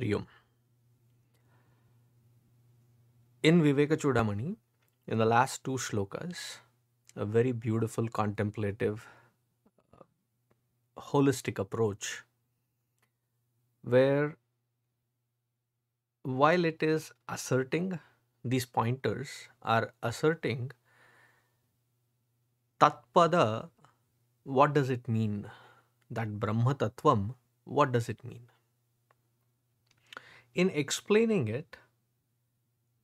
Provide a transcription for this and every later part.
In Viveka Chudamani, in the last two shlokas, a very beautiful contemplative, uh, holistic approach, where while it is asserting, these pointers are asserting Tatpada, what does it mean? That Brahma what does it mean? In explaining it,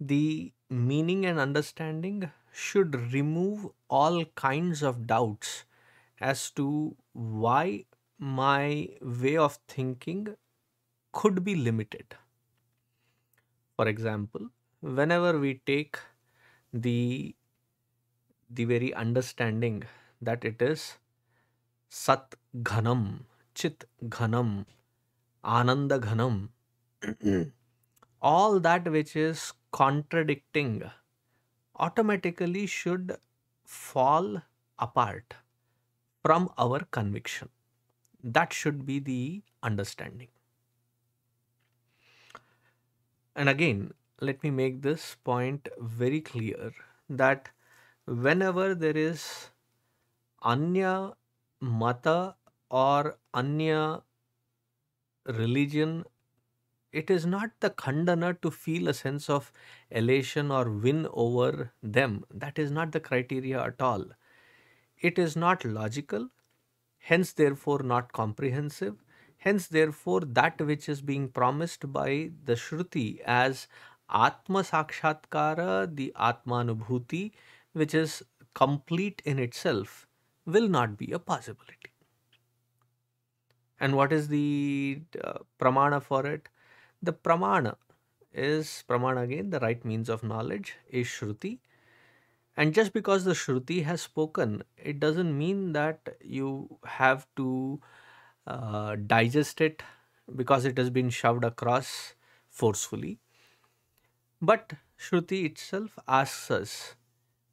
the meaning and understanding should remove all kinds of doubts as to why my way of thinking could be limited. For example, whenever we take the the very understanding that it is sat ghanam, chit ghanam, ananda ghanam, all that which is contradicting automatically should fall apart from our conviction. That should be the understanding. And again, let me make this point very clear that whenever there is Anya Mata or Anya religion it is not the khandana to feel a sense of elation or win over them. That is not the criteria at all. It is not logical, hence, therefore, not comprehensive. Hence, therefore, that which is being promised by the Shruti as Atma Sakshatkara, the Atmanubhuti, which is complete in itself, will not be a possibility. And what is the uh, pramana for it? The pramana is pramana again, the right means of knowledge is Shruti. And just because the Shruti has spoken, it doesn't mean that you have to uh, digest it because it has been shoved across forcefully. But Shruti itself asks us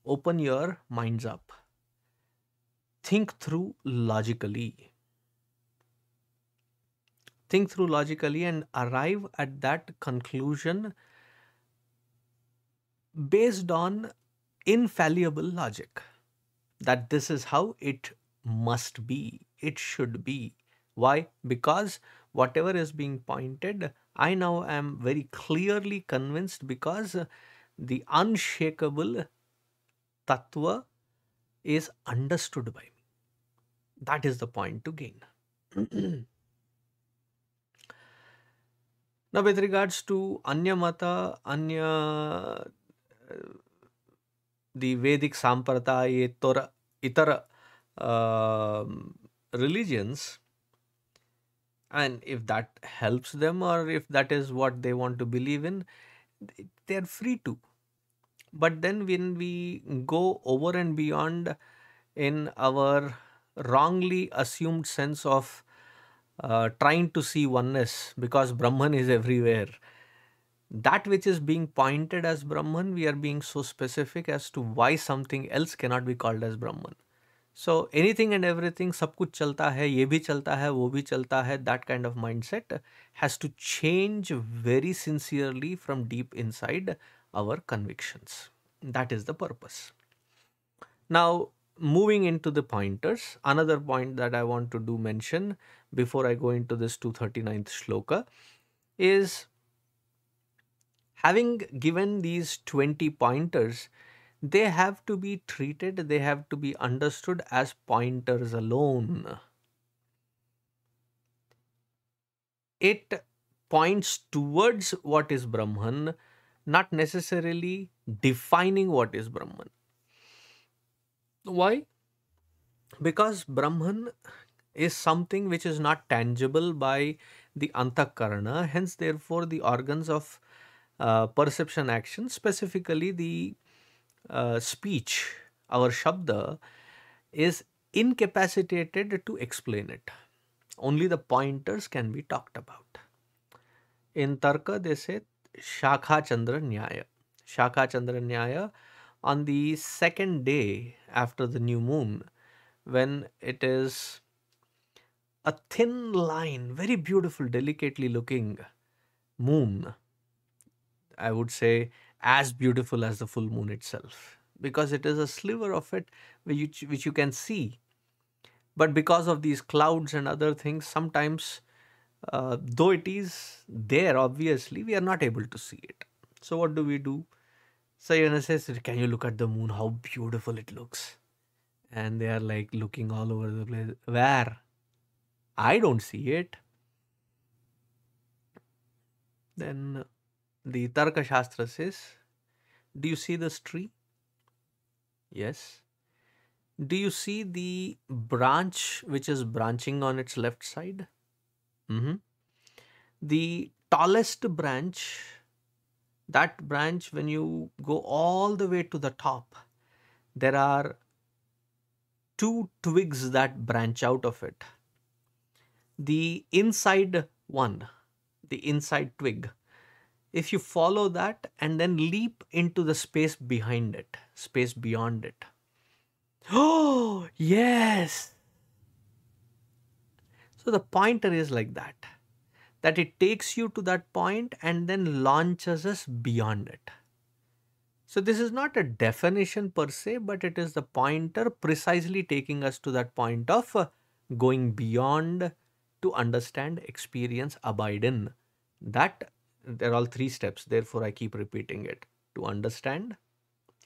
open your minds up, think through logically think through logically and arrive at that conclusion based on infallible logic that this is how it must be, it should be. Why? Because whatever is being pointed, I now am very clearly convinced because the unshakable tattva is understood by me. That is the point to gain. Now, with regards to Anya Mata, Anya, uh, the Vedic Sampradaya, Torah, Itara uh, religions, and if that helps them or if that is what they want to believe in, they are free to. But then when we go over and beyond in our wrongly assumed sense of uh, trying to see oneness because Brahman is everywhere. That which is being pointed as Brahman, we are being so specific as to why something else cannot be called as Brahman. So anything and everything, सब कुछ चलता है ये भी चलता है वो भी चलता है that kind of mindset has to change very sincerely from deep inside our convictions. That is the purpose. Now moving into the pointers, another point that I want to do mention before I go into this 239th shloka is having given these 20 pointers, they have to be treated, they have to be understood as pointers alone. It points towards what is Brahman, not necessarily defining what is Brahman. Why? Because Brahman is something which is not tangible by the antakarana hence therefore the organs of uh, perception action specifically the uh, speech our shabda is incapacitated to explain it only the pointers can be talked about in tarka they say shakha chandra nyaya shakha chandra nyaya on the second day after the new moon when it is a thin line, very beautiful, delicately looking moon. I would say as beautiful as the full moon itself because it is a sliver of it which, which you can see. But because of these clouds and other things, sometimes, uh, though it is there, obviously, we are not able to see it. So, what do we do? Sayana says, Can you look at the moon? How beautiful it looks. And they are like looking all over the place. Where? I don't see it, then the Tarka Shastra says, Do you see this tree? Yes. Do you see the branch which is branching on its left side? Mm-hmm. The tallest branch, that branch, when you go all the way to the top, there are two twigs that branch out of it the inside one, the inside twig. If you follow that and then leap into the space behind it, space beyond it. Oh, yes! So the pointer is like that, that it takes you to that point and then launches us beyond it. So this is not a definition per se, but it is the pointer precisely taking us to that point of going beyond to understand, experience, abide in. That there are all three steps, therefore I keep repeating it. To understand,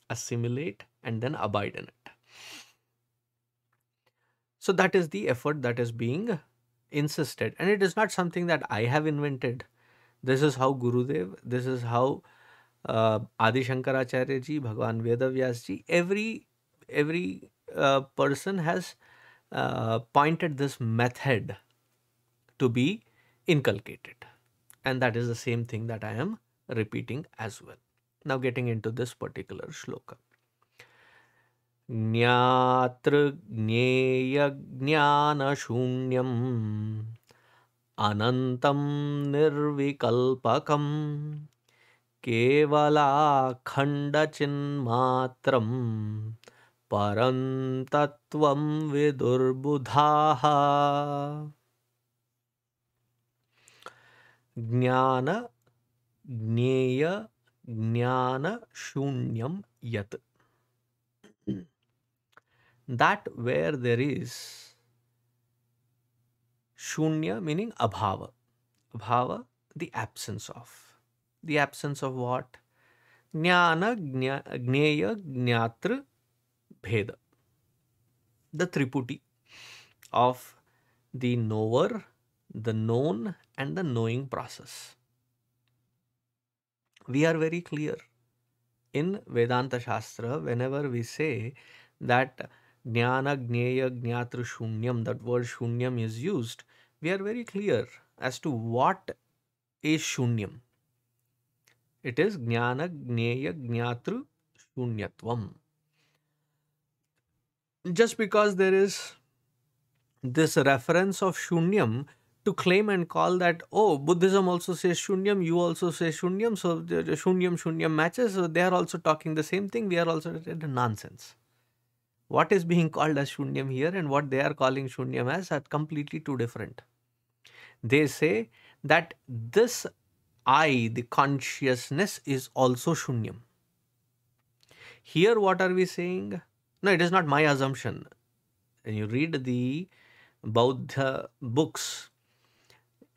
assimilate, and then abide in it. So that is the effort that is being insisted. And it is not something that I have invented. This is how Gurudev, this is how uh, Adi Shankaracharya ji, Bhagavan Vedavyas ji, every, every uh, person has uh, pointed this method to be inculcated. And that is the same thing that I am repeating as well. Now getting into this particular shloka. Jnatra jnaya jnana shunyam anantam nirvikalpakam kevala khandachin chin matram parantatvam vidurbudhaha. ಜ್ಞಾನ ಜ್ಞೇಯ ಜ್ಞಾನ ಶೂನ್ಯಂ yat. that where there is shunya meaning abhava. Abhava, the absence of. The absence of what? Jnana, Gneya, Gnatra, Bheda. The triputi of the knower, the known and the knowing process. We are very clear in Vedanta Shastra whenever we say that Jnana Gneya Gnatru Shunyam, that word Shunyam is used, we are very clear as to what is Shunyam. It is Jnana Gneya Gnatru Shunyatvam. Just because there is this reference of Shunyam to claim and call that oh buddhism also says shunyam you also say shunyam so shunyam shunyam matches so they are also talking the same thing we are also nonsense what is being called as shunyam here and what they are calling shunyam as are completely two different they say that this i the consciousness is also shunyam here what are we saying no it is not my assumption and you read the Bauddha books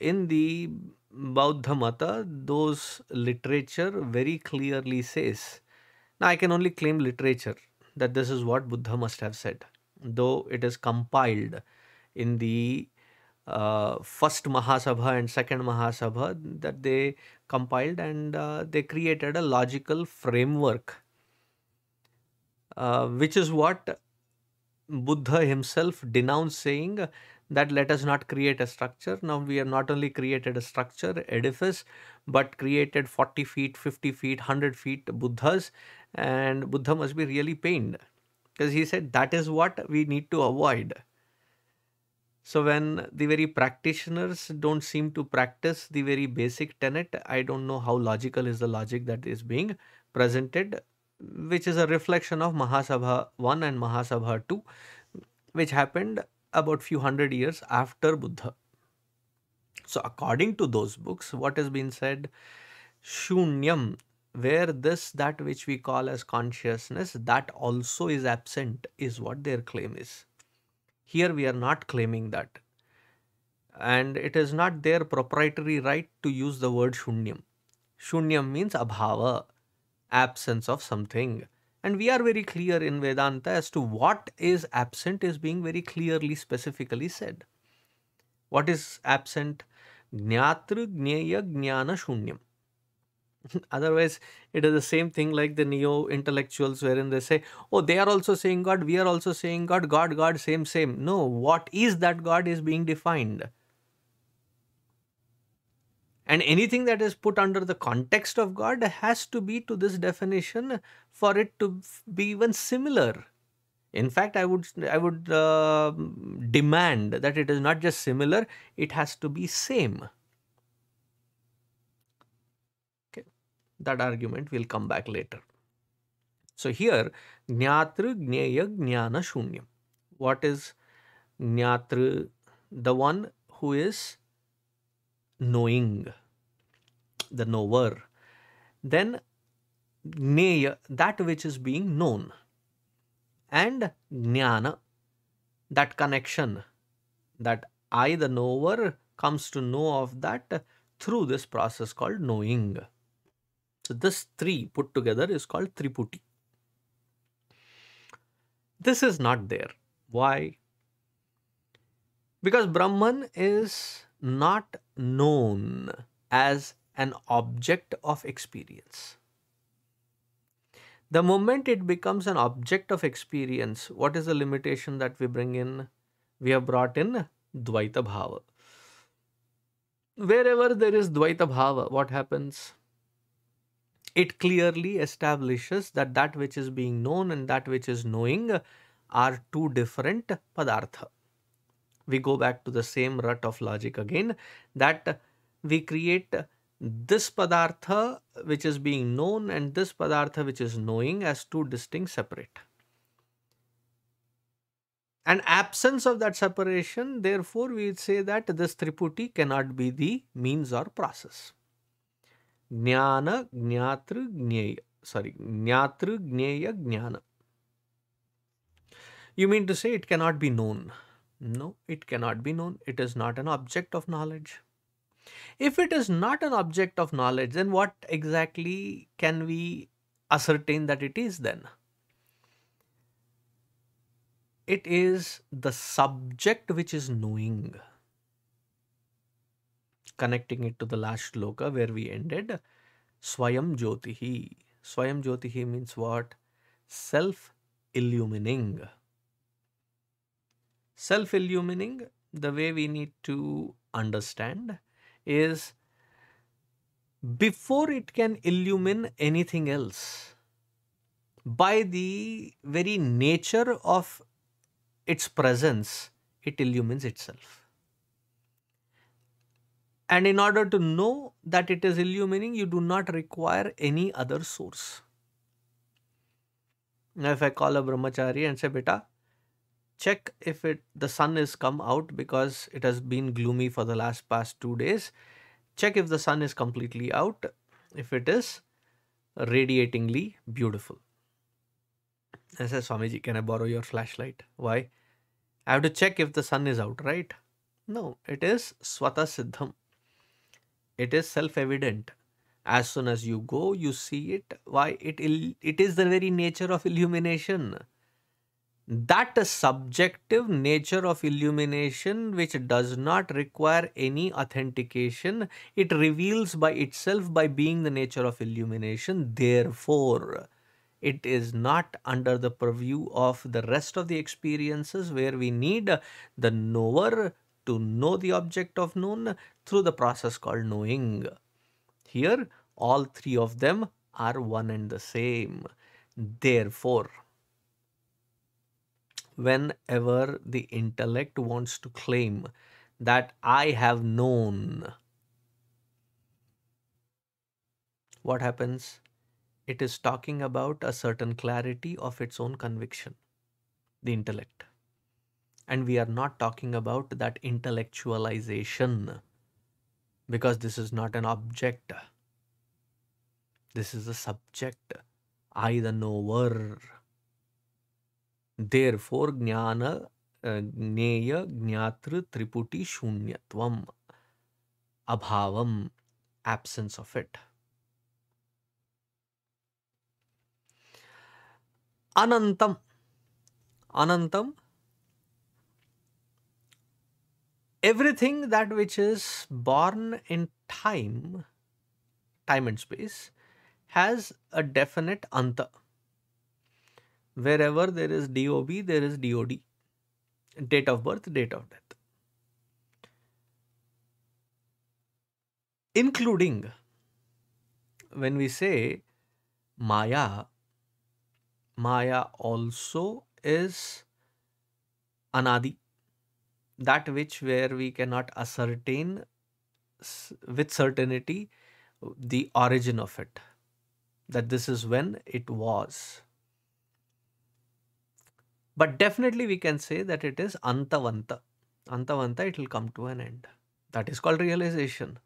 in the Bauddhamata, those literature very clearly says, now I can only claim literature, that this is what Buddha must have said, though it is compiled in the uh, first Mahasabha and second Mahasabha that they compiled and uh, they created a logical framework, uh, which is what Buddha himself denounced saying that let us not create a structure. Now we have not only created a structure, edifice, but created 40 feet, 50 feet, 100 feet Buddhas and Buddha must be really pained because he said that is what we need to avoid. So when the very practitioners don't seem to practice the very basic tenet, I don't know how logical is the logic that is being presented, which is a reflection of Mahasabha 1 and Mahasabha 2, which happened about few hundred years after Buddha. So according to those books, what has been said, shunyam, where this, that which we call as consciousness, that also is absent is what their claim is. Here we are not claiming that. And it is not their proprietary right to use the word shunyam. Shunyam means abhava, absence of something. And we are very clear in Vedanta as to what is absent is being very clearly, specifically said. What is absent? Gnatru Gneya Jnana Shunyam. Otherwise, it is the same thing like the neo intellectuals, wherein they say, Oh, they are also saying God, we are also saying God, God, God, same, same. No, what is that God is being defined. And anything that is put under the context of God has to be to this definition for it to be even similar. In fact, I would, I would uh, demand that it is not just similar, it has to be same. Okay. That argument will come back later. So here, Gnyatru Gneya Jnana Shunyam. What is Gnyatru? The one who is knowing, the knower, then jnaya, that which is being known, and jnana, that connection, that I, the knower, comes to know of that through this process called knowing. So this three put together is called Triputi. This is not there. Why? Because Brahman is not known as an object of experience. The moment it becomes an object of experience, what is the limitation that we bring in? We have brought in Dvaita Bhava. Wherever there is Dvaita Bhava, what happens? It clearly establishes that that which is being known and that which is knowing are two different padartha we go back to the same rut of logic again that we create this padartha which is being known and this padartha which is knowing as two distinct separate. And absence of that separation, therefore, we say that this triputi cannot be the means or process. Jnana, Gnatru, Gneya. Sorry, Gnatru, Gneya, Jnana. You mean to say it cannot be known. No, it cannot be known. It is not an object of knowledge. If it is not an object of knowledge, then what exactly can we ascertain that it is then? It is the subject which is knowing. Connecting it to the last shloka where we ended, Swayam Jyotihi. Swayam Jyotihi means what? Self illumining. Self illumining, the way we need to understand is before it can illumine anything else, by the very nature of its presence, it illumines itself. And in order to know that it is illumining, you do not require any other source. Now, if I call a brahmachari and say, Beta, check if it the sun has come out because it has been gloomy for the last past two days. Check if the sun is completely out, if it is radiatingly beautiful. I said, Swamiji, can I borrow your flashlight? Why? I have to check if the sun is out, right? No, it is Swata Siddham. It is self-evident. As soon as you go, you see it. Why? It, it is the very nature of illumination that subjective nature of illumination which does not require any authentication it reveals by itself by being the nature of illumination therefore it is not under the purview of the rest of the experiences where we need the knower to know the object of known through the process called knowing here all three of them are one and the same therefore whenever the intellect wants to claim that I have known. What happens? It is talking about a certain clarity of its own conviction, the intellect. And we are not talking about that intellectualization because this is not an object. This is a subject. I the knower. Therefore, Jnana eh, neya, Gneya Gnatru Triputi Shunyatvam Abhavam, absence of it. Anantam. Anantam. Everything that which is born in time, time and space, has a definite anta wherever there is DOB, there is DOD. Date of birth, date of death. Including, when we say Maya, Maya also is Anadi, that which where we cannot ascertain with certainty the origin of it, that this is when it was but definitely we can say that it is antavanta. Antavanta, it will come to an end. That is called realization.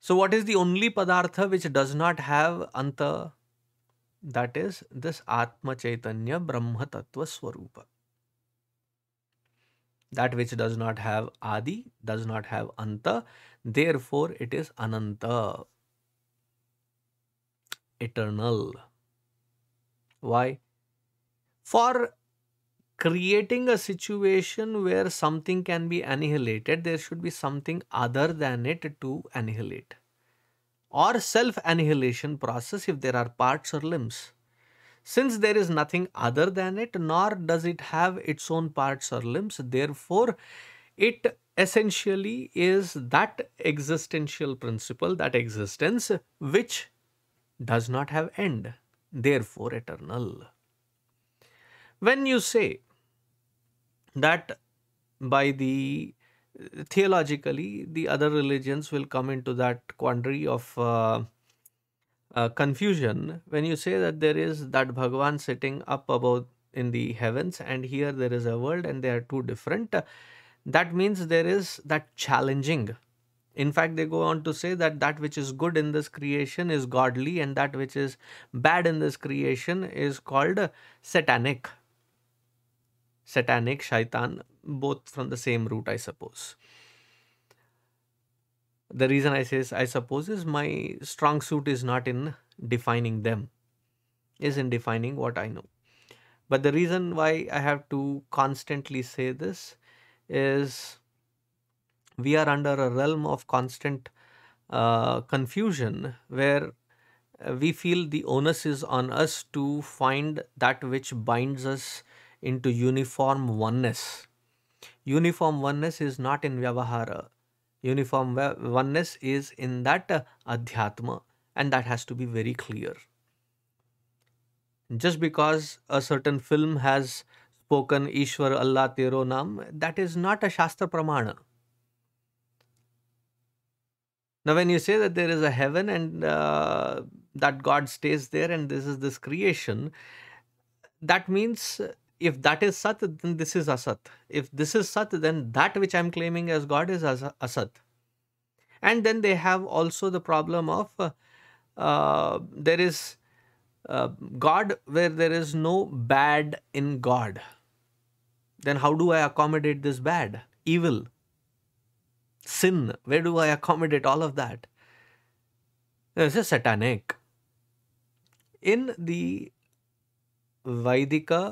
So what is the only padartha which does not have anta? That is this Atma Chaitanya Brahma Tattva Swarupa. That which does not have adi, does not have anta, therefore it is ananta, eternal. Why? for creating a situation where something can be annihilated, there should be something other than it to annihilate. Or self-annihilation process if there are parts or limbs. Since there is nothing other than it, nor does it have its own parts or limbs, therefore it essentially is that existential principle, that existence, which does not have end, therefore eternal. When you say that by the uh, theologically the other religions will come into that quandary of uh, uh, confusion when you say that there is that bhagwan sitting up above in the heavens and here there is a world and they are two different uh, that means there is that challenging in fact they go on to say that that which is good in this creation is godly and that which is bad in this creation is called satanic satanic, shaitan, both from the same root, I suppose. The reason I say I suppose is my strong suit is not in defining them, is in defining what I know. But the reason why I have to constantly say this is we are under a realm of constant uh, confusion where uh, we feel the onus is on us to find that which binds us into uniform oneness. Uniform oneness is not in Vyavahara. Uniform oneness is in that uh, Adhyatma and that has to be very clear. Just because a certain film has spoken Ishwar Allah Tero Nam, that is not a Shastra Pramana. Now, when you say that there is a heaven and uh, that God stays there and this is this creation, that means if that is Sat, then this is Asat. If this is Sat, then that which I'm claiming as God is Asat. And then they have also the problem of uh, uh, there is uh, God where there is no bad in God. Then how do I accommodate this bad, evil, sin? Where do I accommodate all of that? This is satanic. In the Vaidika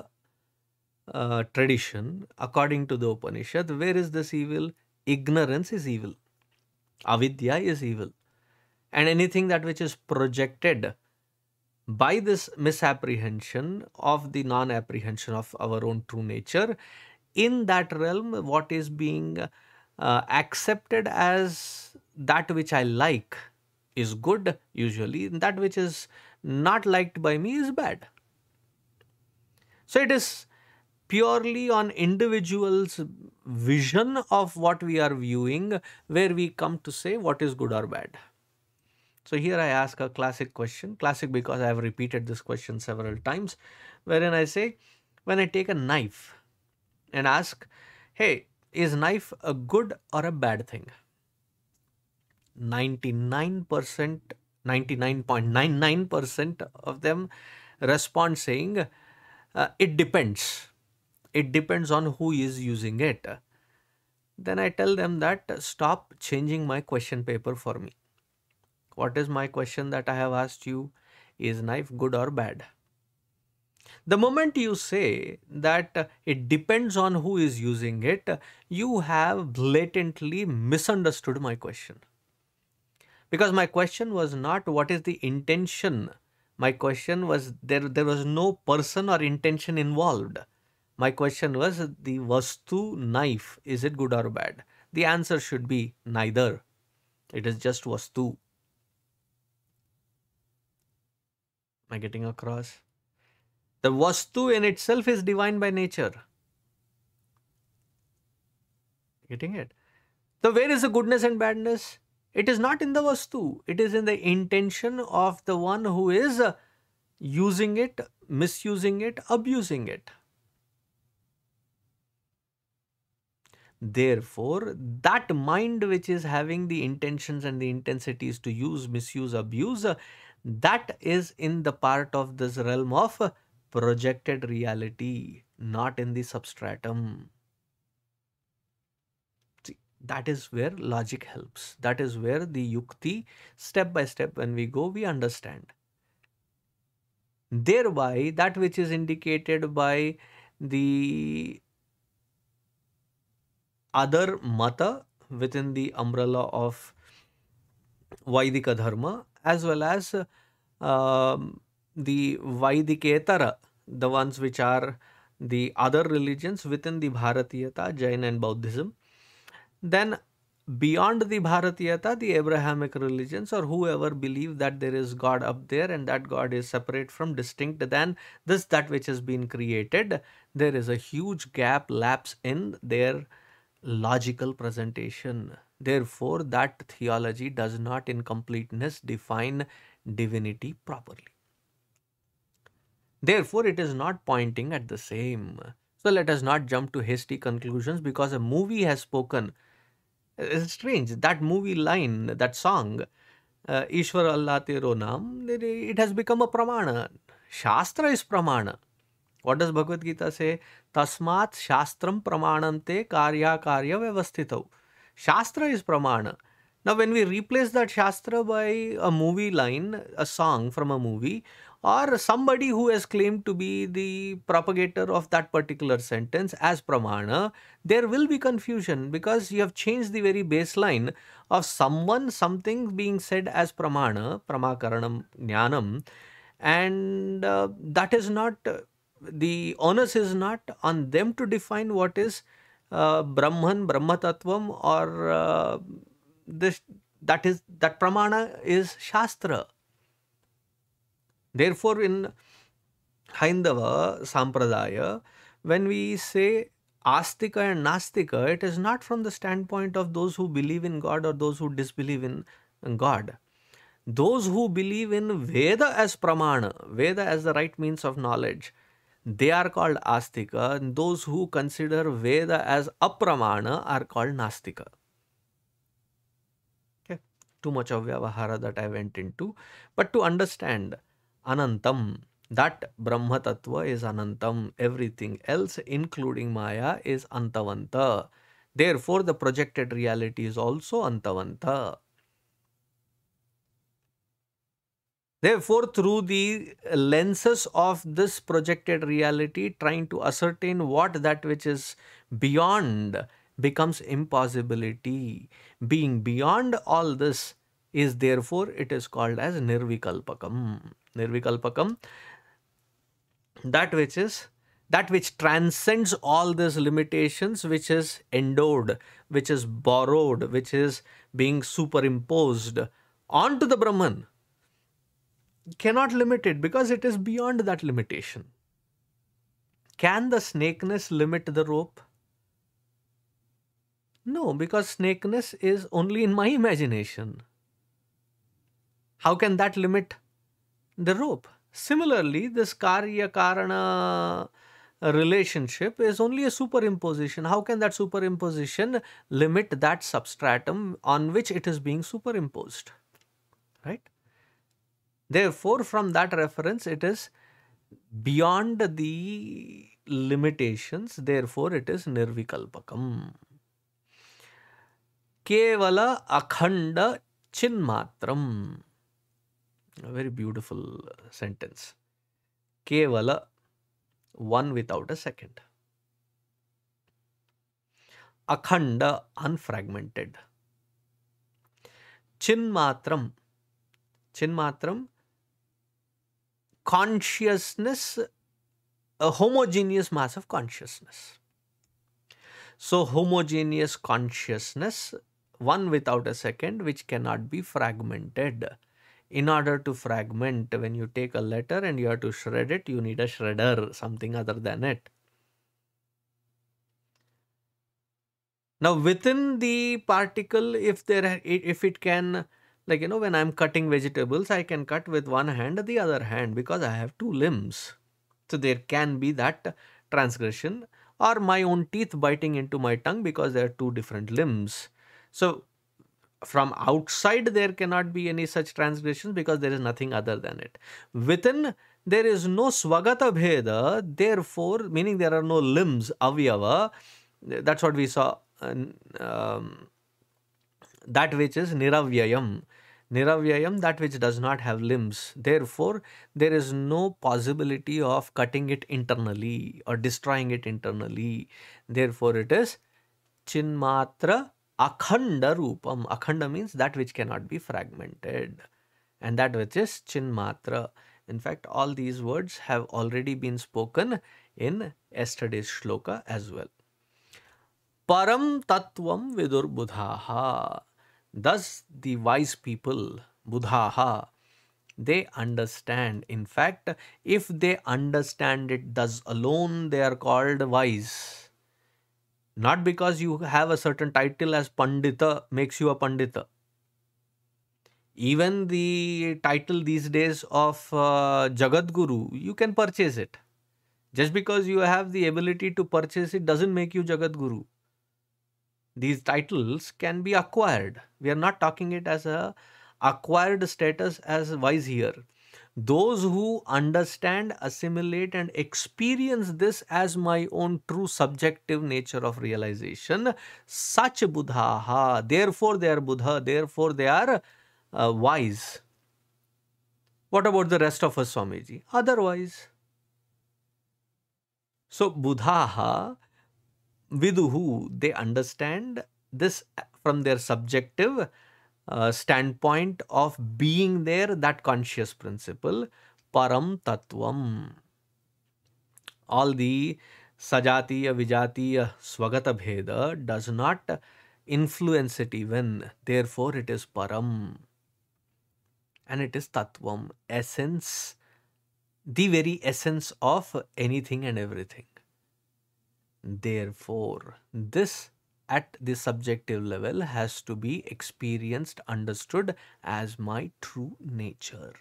uh, tradition, according to the Upanishad, where is this evil? Ignorance is evil. Avidya is evil. And anything that which is projected by this misapprehension of the non apprehension of our own true nature, in that realm, what is being uh, accepted as that which I like is good usually, and that which is not liked by me is bad. So it is purely on individuals vision of what we are viewing where we come to say what is good or bad so here i ask a classic question classic because i have repeated this question several times wherein i say when i take a knife and ask hey is knife a good or a bad thing 99% 99.99% of them respond saying uh, it depends it depends on who is using it. Then I tell them that stop changing my question paper for me. What is my question that I have asked you? Is knife good or bad? The moment you say that it depends on who is using it, you have blatantly misunderstood my question. Because my question was not what is the intention. My question was there, there was no person or intention involved. My question was the Vastu knife, is it good or bad? The answer should be neither. It is just Vastu. Am I getting across? The Vastu in itself is divine by nature. Getting it? So, where is the goodness and badness? It is not in the Vastu, it is in the intention of the one who is using it, misusing it, abusing it. Therefore, that mind which is having the intentions and the intensities to use, misuse, abuse, that is in the part of this realm of projected reality, not in the substratum. that is where logic helps. That is where the yukti, step by step, when we go, we understand. Thereby, that which is indicated by the other mata within the umbrella of Vaidika Dharma as well as uh, the Vaidiketara, the ones which are the other religions within the Bharatiyata, Jain and Buddhism. Then beyond the Bharatiyata, the Abrahamic religions or whoever believe that there is God up there and that God is separate from distinct than this that which has been created, there is a huge gap lapse in their logical presentation. Therefore, that theology does not in completeness define divinity properly. Therefore, it is not pointing at the same. So let us not jump to hasty conclusions because a movie has spoken. It's strange, that movie line, that song, uh, Ishwar Allah Tero it has become a pramana. Shastra is pramana. What does Bhagavadgita से तस्मात् शास्त्र प्रमाणंते कार्या कार्य व्यवस्थित हो शास्त्र is pramana न when we replace that shastra by a movie line a song from a movie or somebody who has claim to be the propagator of that particular sentence as pramana there will be confusion because you have change the very base line of some one something being said as pramana प्रमाकरण ज्ञानम and that is not the onus is not on them to define what is uh, Brahman, Brahma Tattvam, or uh, this that is that pramana is Shastra. Therefore, in Hindava Sampradaya, when we say Astika and Nastika, it is not from the standpoint of those who believe in God or those who disbelieve in God. Those who believe in Veda as pramana, Veda as the right means of knowledge, they are called Astika. And those who consider Veda as Apramana are called Nastika. Okay. Too much of Vyavahara that I went into. But to understand Anantam, that Brahma Tattva is Anantam. Everything else, including Maya, is Antavanta. Therefore, the projected reality is also Antavanta. Therefore, through the lenses of this projected reality, trying to ascertain what that which is beyond becomes impossibility. Being beyond all this is therefore it is called as nirvikalpakam. Nirvikalpakam, that which is that which transcends all these limitations, which is endowed, which is borrowed, which is being superimposed onto the Brahman cannot limit it because it is beyond that limitation. Can the snakeness limit the rope? No, because snakeness is only in my imagination. How can that limit the rope? Similarly, this karya-karana relationship is only a superimposition. How can that superimposition limit that substratum on which it is being superimposed? Right? Therefore, from that reference, it is beyond the limitations, therefore, it is nirvikalpakam. Kevala akhanda chinmatram. A very beautiful sentence. Kevala, one without a second. Akhanda, unfragmented. Chinmatram. Chinmatram consciousness, a homogeneous mass of consciousness. So, homogeneous consciousness, one without a second, which cannot be fragmented. In order to fragment, when you take a letter and you have to shred it, you need a shredder, something other than it. Now, within the particle, if there, if it can like you know when i'm cutting vegetables i can cut with one hand the other hand because i have two limbs so there can be that transgression or my own teeth biting into my tongue because there are two different limbs so from outside there cannot be any such transgressions because there is nothing other than it within there is no swagata bheda therefore meaning there are no limbs avyava that's what we saw um, that which is niravyayam. Niravyayam, that which does not have limbs. Therefore, there is no possibility of cutting it internally or destroying it internally. Therefore, it is chinmatra akhanda rupam. Akhanda means that which cannot be fragmented. And that which is chinmatra. In fact, all these words have already been spoken in yesterday's shloka as well. Param tatvam vidurbuddhaha. Thus, the wise people, Buddhaha, they understand. In fact, if they understand it thus alone, they are called wise. Not because you have a certain title as Pandita makes you a Pandita. Even the title these days of uh, Jagadguru, you can purchase it. Just because you have the ability to purchase it doesn't make you Jagadguru these titles can be acquired. We are not talking it as a acquired status as wise here. Those who understand, assimilate and experience this as my own true subjective nature of realization, such Buddhaha, therefore they are Buddha, therefore they are uh, wise. What about the rest of us, Swamiji? Otherwise. So, Buddhaha Viduhu, they understand this from their subjective uh, standpoint of being there, that conscious principle, Param Tatvam. All the Sajatiya, Vijatiya, Swagata Bheda does not influence it even. Therefore, it is Param. And it is Tatvam, essence, the very essence of anything and everything. Therefore, this at the subjective level has to be experienced, understood as my true nature.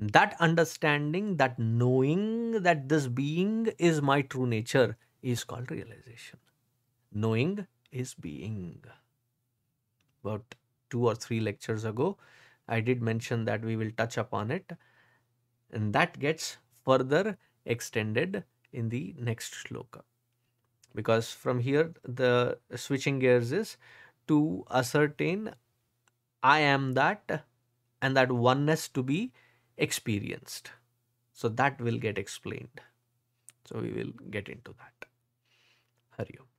That understanding, that knowing that this being is my true nature is called realization. Knowing is being. About two or three lectures ago, I did mention that we will touch upon it. And that gets further extended in the next shloka. Because from here, the switching gears is to ascertain I am that and that oneness to be experienced. So that will get explained. So we will get into that. Hari Om.